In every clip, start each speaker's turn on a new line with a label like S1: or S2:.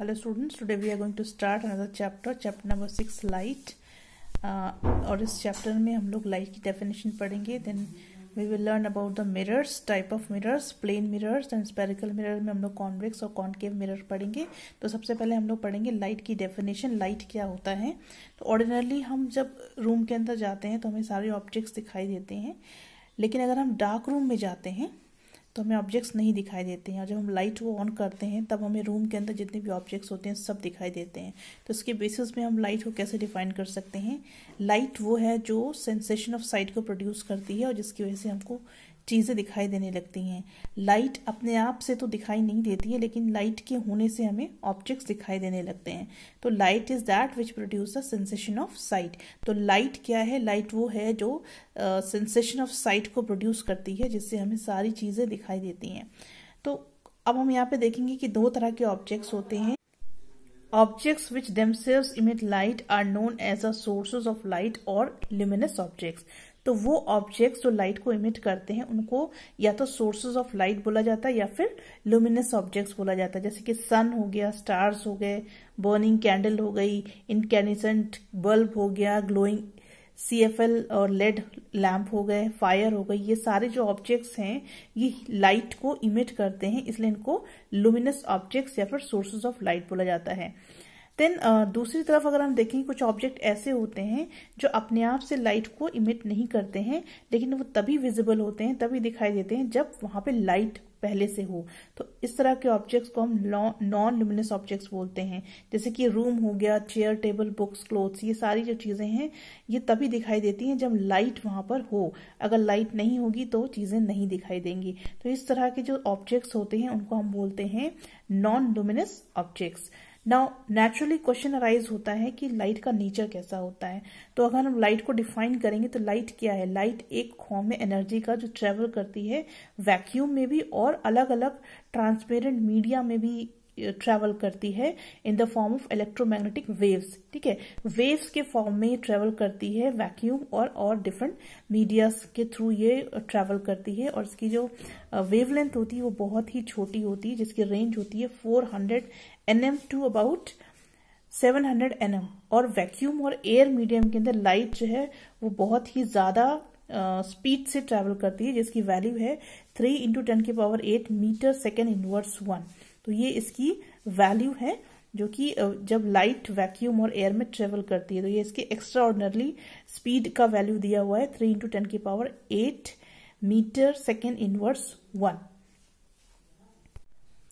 S1: hello students today we are going to start another chapter chapter number six light uh, और इस chapter में हम लोग light की definition पढ़ेंगे then we will learn about the mirrors type of mirrors plane mirrors and spherical mirror में हम लोग convex और concave mirror पढ़ेंगे तो सबसे पहले हम लोग पढ़ेंगे light की definition light क्या होता है तो ordinarily हम जब room के अंदर जाते हैं तो हमें सारे objects दिखाई देते हैं लेकिन अगर हम dark room में जाते हैं तो हमें ऑब्जेक्ट्स नहीं दिखाई देते हैं और जब हम लाइट को ऑन करते हैं तब हमें रूम के अंदर जितने भी ऑब्जेक्ट्स होते हैं सब दिखाई देते हैं तो इसके बेसिस में हम लाइट को कैसे डिफाइन कर सकते हैं लाइट वो है जो सेंसेशन ऑफ साइट को प्रोड्यूस करती है और जिसकी वजह से हमको चीज़ें दिखाई देने लगती हैं लाइट अपने आप से तो दिखाई नहीं देती है लेकिन लाइट के होने से हमें ऑब्जेक्ट्स दिखाई देने लगते हैं तो light is that which produce the sensation of sight तो लाइट क्या है लाइट वो है जो सेंसेशन ऑफ साइट को प्रोड्यूस करती है जिससे हमें सारी चीज़ें दिखाई देती हैं तो अब हम यहाँ पे देखेंगे कि दो तरह के ऑब्जेक्ट्स होते हैं objects which themselves emit light are known as a sources of light और luminous ऑब्जेक्ट्स तो वो ऑब्जेक्ट्स जो लाइट को इमिट करते हैं उनको या तो सोर्सेज ऑफ लाइट बोला जाता है या फिर लुमिनस ऑब्जेक्ट्स बोला जाता है जैसे कि सन हो गया स्टार्स हो गए बर्निंग कैंडल हो गई इनकैनिसेंट बल्ब हो गया ग्लोइंग सी एफ एल और लेड लैम्प हो गए फायर हो गए ये सारे जो ऑब्जेक्ट्स हैं ये लाइट को इमिट करते हैं इसलिए इनको लुमिनस ऑब्जेक्ट्स या फिर सोर्सेज ऑफ लाइट बोला जाता है देन uh, दूसरी तरफ अगर हम देखें कुछ ऑब्जेक्ट ऐसे होते हैं जो अपने आप से लाइट को इमिट नहीं करते हैं लेकिन वो तभी विजिबल होते हैं तभी दिखाई देते हैं जब वहां पे लाइट पहले से हो तो इस तरह के ऑब्जेक्ट्स को हम नॉन ल्यूमिनस ऑब्जेक्ट्स बोलते हैं जैसे कि रूम हो गया चेयर टेबल बुक्स क्लोथ्स ये सारी जो चीज़ें हैं ये तभी दिखाई देती हैं जब लाइट वहां पर हो अगर लाइट नहीं होगी तो चीज़ें नहीं दिखाई देंगी तो इस तरह के जो ऑब्जेक्ट्स होते हैं उनको हम बोलते हैं non luminous objects now naturally question arise होता है कि लाइट का नेचर कैसा होता है तो अगर हम लाइट को डिफाइन करेंगे तो लाइट क्या है लाइट एक फॉर्म में एनर्जी का जो ट्रेवल करती है वैक्यूम में भी और अलग अलग ट्रांसपेरेंट मीडिया में भी ट्रेवल करती है in the form of electromagnetic waves ठीक है वेव्स के फॉर्म में ट्रेवल करती है वैक्यूम और और डिफरेंट मीडियाज के थ्रू ये ट्रैवल uh, करती है और इसकी जो वेवलेंथ uh, होती है वो बहुत ही छोटी होती है जिसकी रेंज होती है four hundred N M to about 700 hundred और वैक्यूम और एयर मीडियम के अंदर लाइट जो है वो बहुत ही ज़्यादा स्पीड uh, से ट्रेवल करती है जिसकी वैल्यू है थ्री इंटू टेन के power eight metre second inverse one तो ये इसकी वैल्यू है जो कि जब लाइट वैक्यूम और एयर में ट्रेवल करती है तो ये इसके एक्स्ट्रा ऑर्डनरली स्पीड का वैल्यू दिया हुआ है थ्री इंटू टेन की power eight metre second inverse one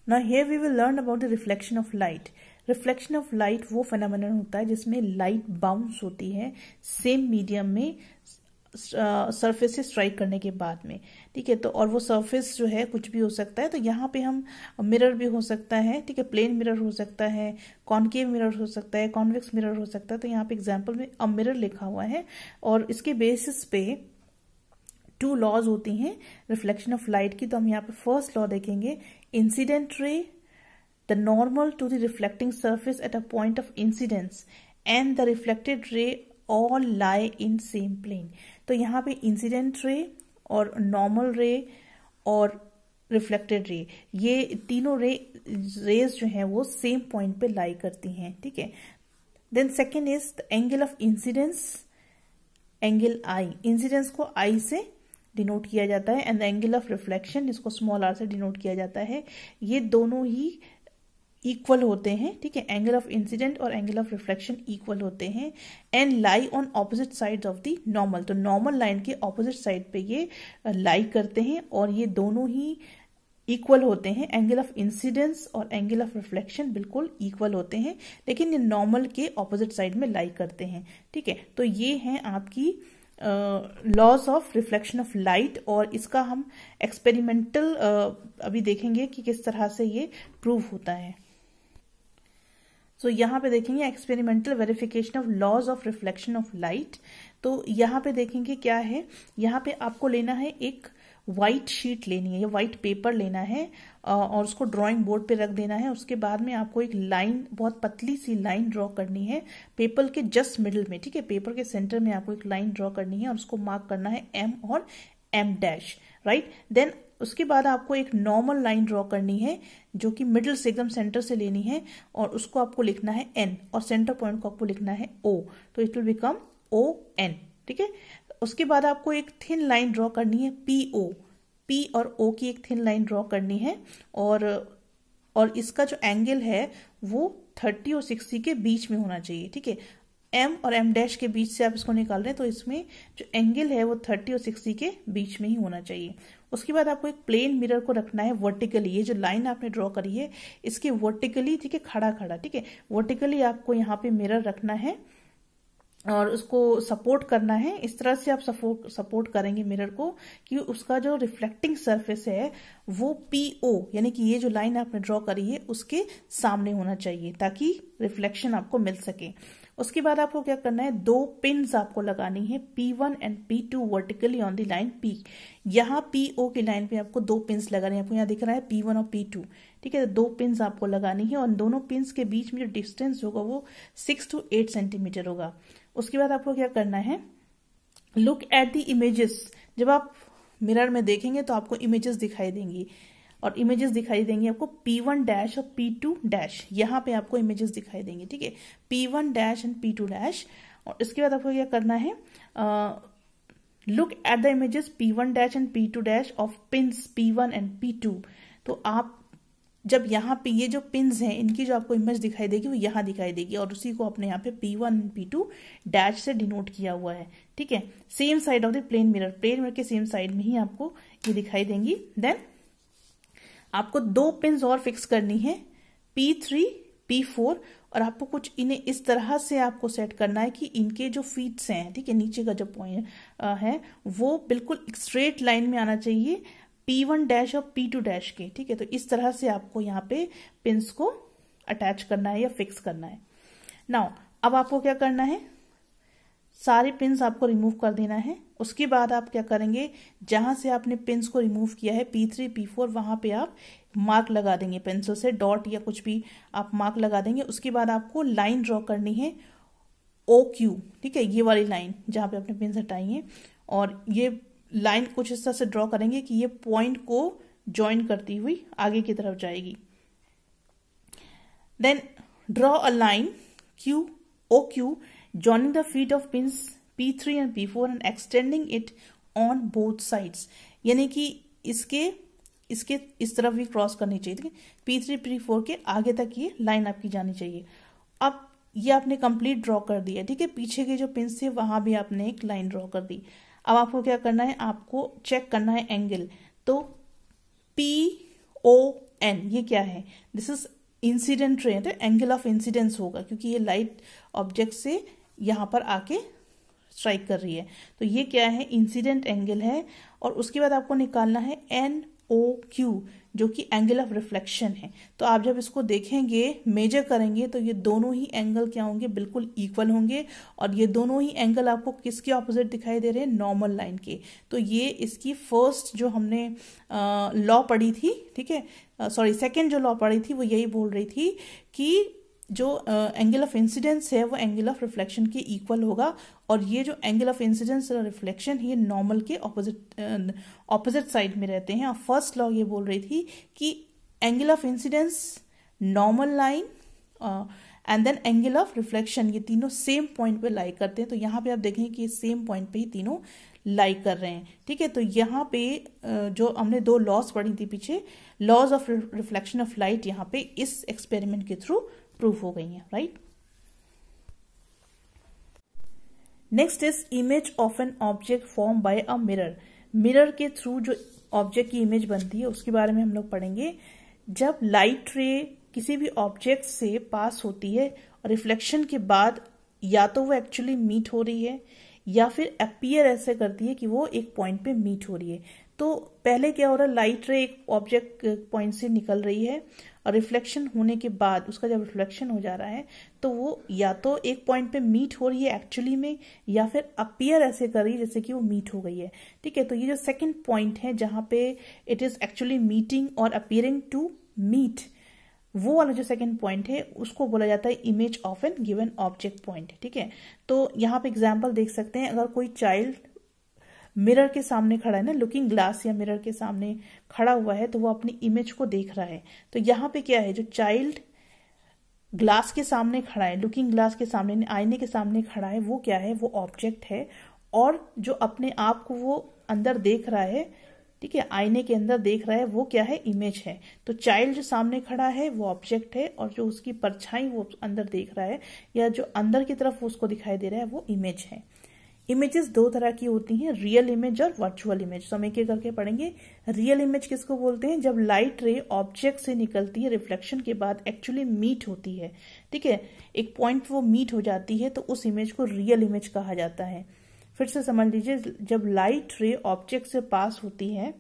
S1: ना here we will learn about the reflection of light reflection of light वो फेनामिनन होता है जिसमें लाइट बाउंस होती है सेम मीडियम में सरफेस से स्ट्राइक करने के बाद में ठीक है तो और वो सरफेस जो है कुछ भी हो सकता है तो यहाँ पे हम मिरर भी हो सकता है ठीक है प्लेन मिरर हो सकता है कॉन्केव मिरर हो सकता है कॉन्वेक्स मिरर हो सकता है तो यहाँ पे एग्जाम्पल में अ मिरर लिखा हुआ है और इसके बेसिस पे टू लॉज होती हैं रिफ्लेक्शन ऑफ लाइट की तो हम यहाँ पे फर्स्ट लॉ देखेंगे incident ray the normal to the reflecting surface at a point of incidence and the reflected ray all lie in same plane तो यहाँ पे इंसिडेंट रे और नॉर्मल रे और रिफ्लेक्टेड रे ये तीनों रे रेज जो हैं वो सेम पॉइंट पे लाई करती हैं ठीक है then second is the angle of incidence angle I incidence को आई से डिनोट किया जाता है एंड एंगल ऑफ रिफ्लेक्शन इसको स्मॉल आर से डिनोट किया जाता है ये दोनों ही इक्वल होते हैं ठीक है एंगल ऑफ इंसिडेंट और एंगल ऑफ रिफ्लेक्शन इक्वल होते हैं and lie on opposite side of the normal तो नॉर्मल लाइन के ऑपोजिट साइड पे ये लाई करते हैं और ये दोनों ही इक्वल होते हैं एंगल ऑफ इंसिडेंस और एंगल ऑफ रिफ्लेक्शन बिल्कुल इक्वल होते हैं लेकिन ये नॉर्मल के ऑपोजिट साइड में लाई करते हैं ठीक है तो ये है आपकी laws of reflection of light और इसका हम एक्सपेरिमेंटल uh, अभी देखेंगे कि किस तरह से ये प्रूव होता है सो so, यहाँ पे देखेंगे experimental verification of laws of reflection of light तो यहाँ पे देखेंगे क्या है यहाँ पे आपको लेना है एक व्हाइट शीट लेनी है या व्हाइट पेपर लेना है और उसको ड्राइंग बोर्ड पे रख देना है उसके बाद में आपको एक लाइन बहुत पतली सी लाइन ड्रॉ करनी है पेपर के जस्ट मिडल में ठीक है पेपर के सेंटर में आपको एक लाइन ड्रॉ करनी है और उसको मार्क करना है एम और एम डैश राइट देन उसके बाद आपको एक नॉर्मल लाइन ड्रॉ करनी है जो कि मिडल से एकदम सेंटर से लेनी है और उसको आपको लिखना है एन और सेंटर पॉइंट को आपको लिखना है ओ तो it will become O N ठीक है उसके बाद आपको एक थिन लाइन ड्रॉ करनी है पी ओ पी और ओ की एक थिन लाइन ड्रॉ करनी है और और इसका जो एंगल है वो थर्टी और सिक्सटी के बीच में होना चाहिए ठीक है एम और एम डैश के बीच से आप इसको निकाल रहे हैं तो इसमें जो एंगल है वो थर्टी और सिक्सटी के बीच में ही होना चाहिए उसके बाद आपको एक प्लेन मिरर को रखना है वर्टिकली ये जो लाइन आपने ड्रॉ करी है इसके वर्टिकली ठीक है खड़ा खड़ा ठीक है वर्टिकली आपको यहाँ पे मिरर रखना है और उसको सपोर्ट करना है इस तरह से आप सपोर्ट सपोर्ट करेंगे मिरर को कि उसका जो रिफ्लेक्टिंग सरफेस है वो पी ओ यानी कि ये जो लाइन आपने ड्रॉ करी है उसके सामने होना चाहिए ताकि रिफ्लेक्शन आपको मिल सके उसके बाद आपको क्या करना है दो पिन आपको लगानी है P1 and P two vertically on the line P यहाँ PO की लाइन पे आपको दो पिन लगानी आपको यहाँ दिख रहा है P1 और P2 ठीक है तो दो पिन आपको लगानी है और दोनों पिन के बीच में जो डिस्टेंस होगा वो सिक्स टू एट सेंटीमीटर होगा उसके बाद आपको क्या करना है लुक एट द इमेजेस जब आप मिरर में देखेंगे तो आपको इमेजेस दिखाई देंगी और इमेजेस दिखाई देंगे आपको पी वन डैश और पी टू डैश यहाँ पे आपको इमेजेस दिखाई देंगे ठीक है P one dash and P two dash और इसके बाद आपको क्या करना है look at the images P one dash and P two dash of pins P one and P two तो आप जब यहाँ पे ये जो पिन्स हैं इनकी जो आपको इमेज दिखाई देगी वो यहाँ दिखाई देगी और उसी को अपने यहाँ पे P one P two dash से डिनोट किया हुआ है ठीक है same side of the plane mirror plane mirror के सेम साइड में ही आपको ये दिखाई देंगी देन आपको दो पिन और फिक्स करनी है पी थ्री पी फोर और आपको कुछ इन्हें इस तरह से आपको सेट करना है कि इनके जो फीट्स हैं ठीक है नीचे का जो पॉइंट है वो बिल्कुल स्ट्रेट लाइन में आना चाहिए पी वन डैश और पी टू डैश के ठीक है तो इस तरह से आपको यहाँ पे पिंस को अटैच करना है या फिक्स करना है नाउ अब आपको क्या करना है सारे पिंस आपको रिमूव कर देना है उसके बाद आप क्या करेंगे जहां से आपने पिंस को रिमूव किया है पी थ्री पी फोर वहां पर आप मार्क लगा देंगे पेंसिल से डॉट या कुछ भी आप मार्क लगा देंगे उसके बाद आपको लाइन ड्रॉ करनी है ओ क्यू ठीक है ये वाली लाइन जहां पे आपने पिंस हटाई है और ये लाइन कुछ इस तरह से ड्रॉ करेंगे कि ये पॉइंट को ज्वाइन करती हुई आगे की तरफ जाएगी then draw a line Q O Q joining the feet of pins P3 and P4 and extending it on both sides यानी कि इसके इसके इस तरफ भी क्रॉस करनी चाहिए ठीक है पी थ्री पी फोर के आगे तक ये लाइन आपकी जानी चाहिए अब ये आपने कंप्लीट ड्रॉ कर दिया ठीक है पीछे के जो पिन थे वहां भी आपने एक लाइन ड्रॉ कर दी अब आपको क्या करना है आपको चेक करना है एंगल तो पी ओ एन ये क्या है this is incident rate angle of incidence होगा क्योंकि ये लाइट ऑब्जेक्ट से यहाँ पर आके स्ट्राइक कर रही है तो ये क्या है इंसिडेंट एंगल है और उसके बाद आपको निकालना है एन ओ क्यू जो कि एंगल ऑफ रिफ्लेक्शन है तो आप जब इसको देखेंगे मेजर करेंगे तो ये दोनों ही एंगल क्या होंगे बिल्कुल इक्वल होंगे और ये दोनों ही एंगल आपको किसके ऑपोजिट दिखाई दे रहे हैं नॉर्मल लाइन के तो ये इसकी फर्स्ट जो हमने लॉ पढ़ी थी ठीक है सॉरी सेकेंड जो लॉ पढ़ी थी वो यही बोल रही थी कि जो एंगल ऑफ इंसिडेंस है वो एंगल ऑफ रिफ्लेक्शन के इक्वल होगा और ये जो एंगल ऑफ इंसिडेंस और रिफ्लेक्शन ये नॉर्मल के ऑपोजिट ऑपोजिट साइड में रहते हैं और फर्स्ट लॉ ये बोल रही थी कि angle of incidence normal line and then angle of reflection ये तीनों सेम पॉइंट पे लाइक करते हैं तो यहाँ पे आप देखें कि ये सेम पॉइंट पे ही तीनों लाइक कर रहे हैं ठीक है तो यहाँ पे जो हमने दो लॉज पढ़ी थी पीछे laws of reflection of light यहाँ पे इस एक्सपेरिमेंट के थ्रू प्रूफ हो गई है right next is image of an object form by a mirror mirror के थ्रू जो ऑब्जेक्ट की इमेज बनती है उसके बारे में हम लोग पढ़ेंगे जब लाइट रे किसी भी ऑब्जेक्ट से पास होती है और रिफ्लेक्शन के बाद या तो वो एक्चुअली मीट हो रही है या फिर अपियर ऐसे करती है कि वो एक पॉइंट पे मीट हो रही है तो पहले क्या हो रहा है लाइट रे एक ऑब्जेक्ट पॉइंट से निकल रही है और रिफ्लेक्शन होने के बाद उसका जब रिफ्लेक्शन हो जा रहा है तो वो या तो एक पॉइंट पे मीट हो रही है एक्चुअली में या फिर अपियर ऐसे कर रही है जैसे कि वो मीट हो गई है ठीक है तो ये जो सेकेंड पॉइंट है जहाँ पे इट इज एक्चुअली मीटिंग और अपियरिंग टू मीट वो वाला जो सेकंड पॉइंट है उसको बोला जाता है image of an given object point ठीक है तो यहाँ पे एग्जाम्पल देख सकते हैं अगर कोई चाइल्ड मिरर के सामने खड़ा है ना लुकिंग ग्लास या मिरर के सामने खड़ा हुआ है तो वो अपनी इमेज को देख रहा है तो यहाँ पे क्या है जो चाइल्ड ग्लास के सामने खड़ा है लुकिंग ग्लास के सामने आईने के सामने खड़ा है वो क्या है वो ऑब्जेक्ट है और जो अपने आप को वो अंदर देख रहा है ठीक है आईने के अंदर देख रहा है वो क्या है इमेज है तो चाइल्ड जो सामने खड़ा है वो ऑब्जेक्ट है और जो उसकी परछाई वो अंदर देख रहा है या जो अंदर की तरफ उसको दिखाई दे रहा है वो इमेज है इमेजेस दो तरह की होती हैं रियल इमेज और वर्चुअल इमेज तो हम एक एक करके पढ़ेंगे रियल इमेज किसको बोलते हैं जब लाइट रे ऑब्जेक्ट से निकलती है रिफ्लेक्शन के बाद एक्चुअली मीट होती है ठीक है एक पॉइंट वो मीट हो जाती है तो उस इमेज को रियल इमेज कहा जाता है फिर से समझ लीजिए जब लाइट रे ऑब्जेक्ट से पास होती है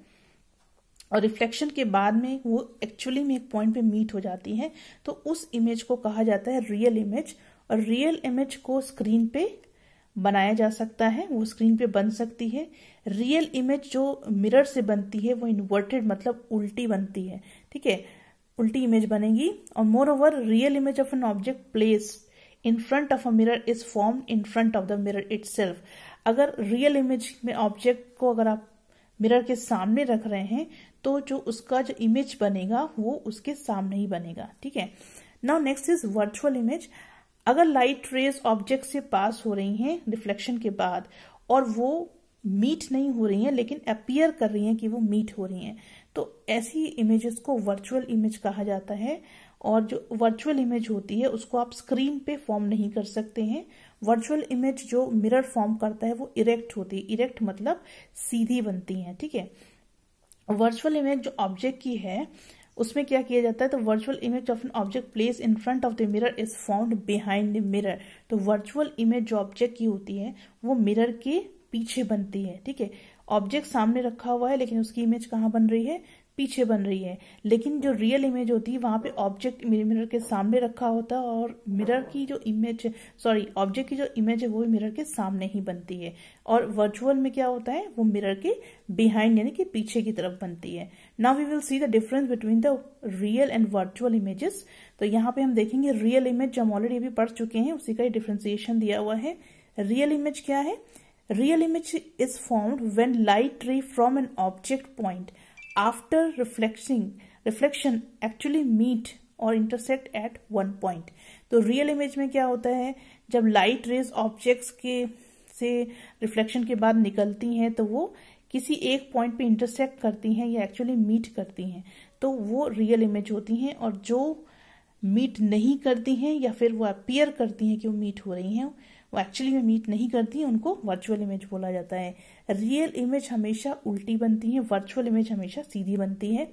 S1: और रिफ्लेक्शन के बाद में वो एक्चुअली में एक पॉइंट पे मीट हो जाती है तो उस इमेज को कहा जाता है रियल इमेज और रियल इमेज को स्क्रीन पे बनाया जा सकता है वो स्क्रीन पे बन सकती है रियल इमेज जो मिरर से बनती है वो इन्वर्टेड मतलब उल्टी बनती है ठीक है उल्टी इमेज बनेगी और moreover real image of an object place in front of a mirror is form in front of the mirror it अगर रियल इमेज में ऑब्जेक्ट को अगर आप मिरर के सामने रख रहे हैं तो जो उसका जो इमेज बनेगा वो उसके सामने ही बनेगा ठीक है now next is virtual image अगर लाइट रेज ऑब्जेक्ट से पास हो रही हैं रिफ्लेक्शन के बाद और वो मीट नहीं हो रही हैं लेकिन अपियर कर रही हैं कि वो मीट हो रही हैं तो ऐसी इमेजेस को वर्चुअल इमेज कहा जाता है और जो वर्चुअल इमेज होती है उसको आप स्क्रीन पे फॉर्म नहीं कर सकते हैं वर्चुअल इमेज जो मिरर फॉर्म करता है वो इरेक्ट होती है इरेक्ट मतलब सीधी बनती है ठीक है वर्चुअल इमेज जो ऑब्जेक्ट की है उसमें क्या किया जाता है तो virtual image of an object place in front of the mirror is found behind the mirror तो वर्चुअल इमेज जो ऑब्जेक्ट की होती है वो मिरर के पीछे बनती है ठीक है ऑब्जेक्ट सामने रखा हुआ है लेकिन उसकी इमेज कहाँ बन रही है पीछे बन रही है लेकिन जो रियल इमेज होती है वहां पे ऑब्जेक्ट मिरर के सामने रखा होता है और मिरर की जो इमेज सॉरी ऑब्जेक्ट की जो इमेज है वो मिरर के सामने ही बनती है और वर्चुअल में क्या होता है वो मिरर के बिहाइंड यानी कि पीछे की तरफ बनती है now we will see the difference between the real and virtual images तो यहाँ पे हम देखेंगे रियल इमेज जो हम ऑलरेडी अभी पढ़ चुके हैं उसी का डिफ्रेंसिएशन दिया हुआ है रियल इमेज क्या है real image is formed when light ray from an object point after reflecting reflection actually meet और इंटरसेक्ट एट वन पॉइंट तो रियल इमेज में क्या होता है जब लाइट रेज ऑब्जेक्ट्स के से रिफ्लेक्शन के बाद निकलती हैं तो वो किसी एक पॉइंट पे इंटरसेक्ट करती हैं या एक्चुअली मीट करती हैं तो वो रियल इमेज होती हैं और जो मीट नहीं करती हैं या फिर वो अपियर करती हैं कि वो मीट हो रही हैं वो एक्चुअली में मीट नहीं करती हैं उनको वर्चुअल इमेज बोला जाता है रियल इमेज हमेशा उल्टी बनती है वर्चुअल इमेज हमेशा सीधी बनती है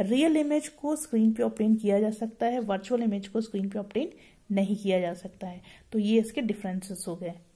S1: रियल इमेज को स्क्रीन पे ऑप्टेन किया जा सकता है वर्चुअल इमेज को स्क्रीन पे ऑप्टेन नहीं किया जा सकता है तो ये इसके डिफरेंसेस हो गए